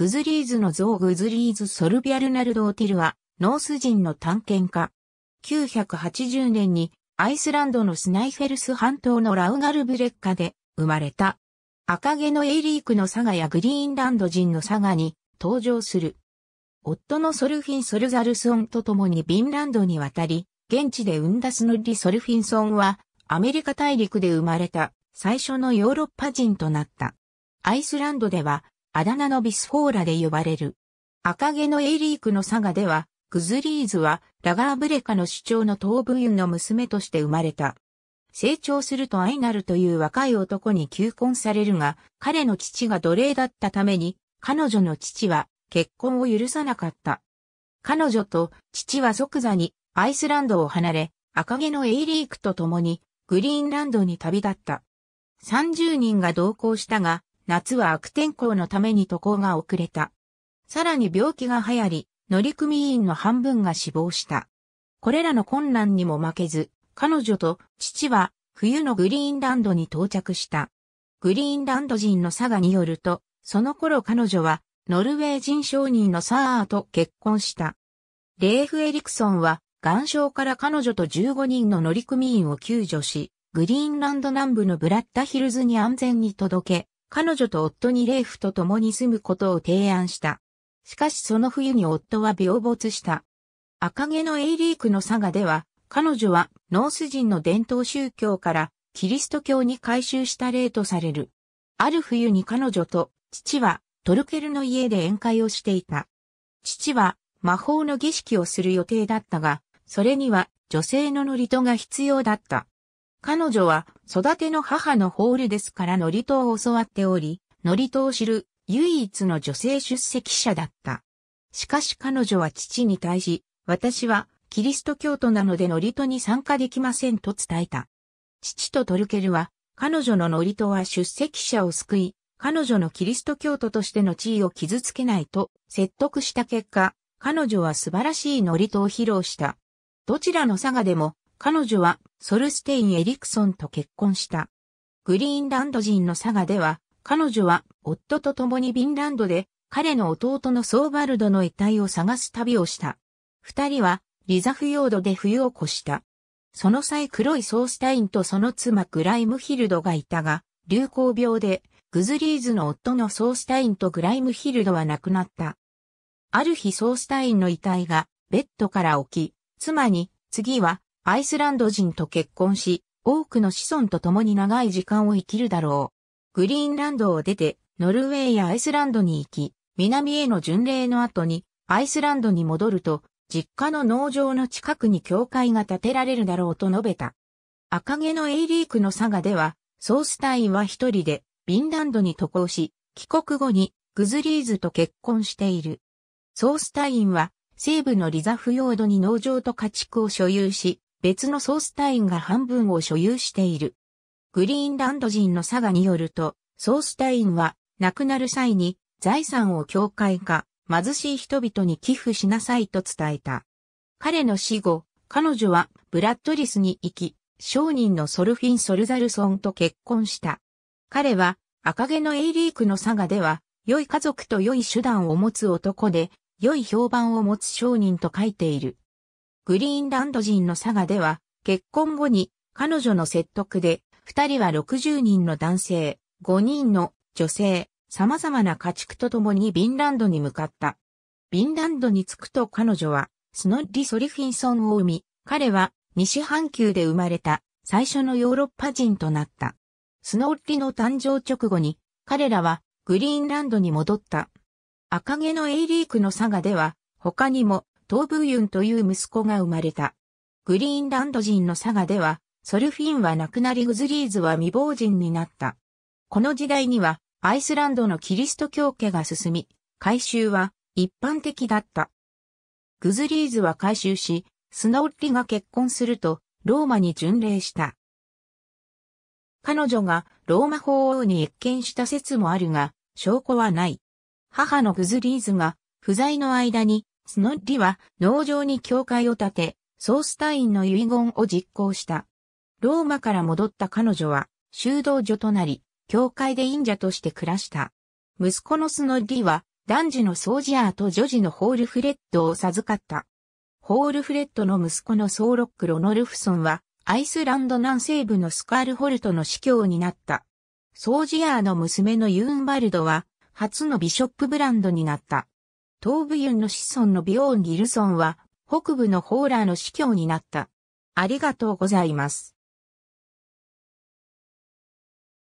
グズリーズの像グズリーズ・ソルビアルナルド・オティルは、ノース人の探検家。980年にアイスランドのスナイフェルス半島のラウガルブレッカで生まれた。赤毛のエイリークのサガやグリーンランド人のサガに登場する。夫のソルフィン・ソルザルソンと共にビンランドに渡り、現地で生んだスノリ・ソルフィンソンは、アメリカ大陸で生まれた最初のヨーロッパ人となった。アイスランドではあだ名のビスフォーラで呼ばれる。赤毛のエイリークの佐賀では、グズリーズはラガーブレカの主張の東部ユの娘として生まれた。成長するとアイナルという若い男に求婚されるが、彼の父が奴隷だったために、彼女の父は結婚を許さなかった。彼女と父は即座にアイスランドを離れ、赤毛のエイリークと共にグリーンランドに旅立った。30人が同行したが、夏は悪天候のために渡航が遅れた。さらに病気が流行り、乗組員の半分が死亡した。これらの困難にも負けず、彼女と父は冬のグリーンランドに到着した。グリーンランド人の佐賀によると、その頃彼女はノルウェー人商人のサーと結婚した。レーフ・エリクソンは、岩礁から彼女と15人の乗組員を救助し、グリーンランド南部のブラッタヒルズに安全に届け、彼女と夫にレーフと共に住むことを提案した。しかしその冬に夫は病没した。赤毛のエイリークの佐賀では、彼女はノース人の伝統宗教からキリスト教に改宗した例とされる。ある冬に彼女と父はトルケルの家で宴会をしていた。父は魔法の儀式をする予定だったが、それには女性の祝詞が必要だった。彼女は育ての母のホールですからノリトを教わっており、ノリトを知る唯一の女性出席者だった。しかし彼女は父に対し、私はキリスト教徒なのでノリトに参加できませんと伝えた。父とトルケルは、彼女のノリトは出席者を救い、彼女のキリスト教徒としての地位を傷つけないと説得した結果、彼女は素晴らしいノリトを披露した。どちらの佐賀でも彼女はソルステイン・エリクソンと結婚した。グリーンランド人の佐賀では、彼女は夫と共にビンランドで彼の弟のソーバルドの遺体を探す旅をした。二人はリザフヨードで冬を越した。その際黒いソースタインとその妻グライムヒルドがいたが、流行病でグズリーズの夫のソースタインとグライムヒルドは亡くなった。ある日ソースタインの遺体がベッドから起き、妻に次はアイスランド人と結婚し、多くの子孫と共に長い時間を生きるだろう。グリーンランドを出て、ノルウェーやアイスランドに行き、南への巡礼の後に、アイスランドに戻ると、実家の農場の近くに教会が建てられるだろうと述べた。赤毛のエイリークの佐賀では、ソースタインは一人で、ビンランドに渡航し、帰国後に、グズリーズと結婚している。ソースタインは、西部のリザフヨードに農場と家畜を所有し、別のソースタインが半分を所有している。グリーンランド人の佐賀によると、ソースタインは亡くなる際に財産を教会か貧しい人々に寄付しなさいと伝えた。彼の死後、彼女はブラッドリスに行き、商人のソルフィン・ソルザルソンと結婚した。彼は赤毛のエイリークの佐賀では、良い家族と良い手段を持つ男で、良い評判を持つ商人と書いている。グリーンランド人の佐賀では、結婚後に彼女の説得で、二人は60人の男性、5人の女性、様々な家畜と共にビンランドに向かった。ビンランドに着くと彼女は、スノッリ・ソリフィンソンを生み、彼は西半球で生まれた最初のヨーロッパ人となった。スノッリの誕生直後に、彼らはグリーンランドに戻った。赤毛のエイリークの佐賀では、他にもトーブユンという息子が生まれた。グリーンランド人の佐賀では、ソルフィンは亡くなりグズリーズは未亡人になった。この時代には、アイスランドのキリスト教家が進み、改修は一般的だった。グズリーズは改修し、スノッリが結婚すると、ローマに巡礼した。彼女がローマ法王に謁見した説もあるが、証拠はない。母のグズリーズが不在の間にスノッリは農場に教会を建て、ソースタインの遺言を実行した。ローマから戻った彼女は修道女となり、教会で忍者として暮らした。息子のスノッリは男児のソージアーと女児のホールフレッドを授かった。ホールフレッドの息子のソーロック・ロノルフソンは、アイスランド南西部のスカールホルトの司教になった。ソージアーの娘のユーンバルドは、初のビショップブランドになった。東部ユンの子孫のビオーン・ギルソンは、北部のホーラーの司教になった。ありがとうございます。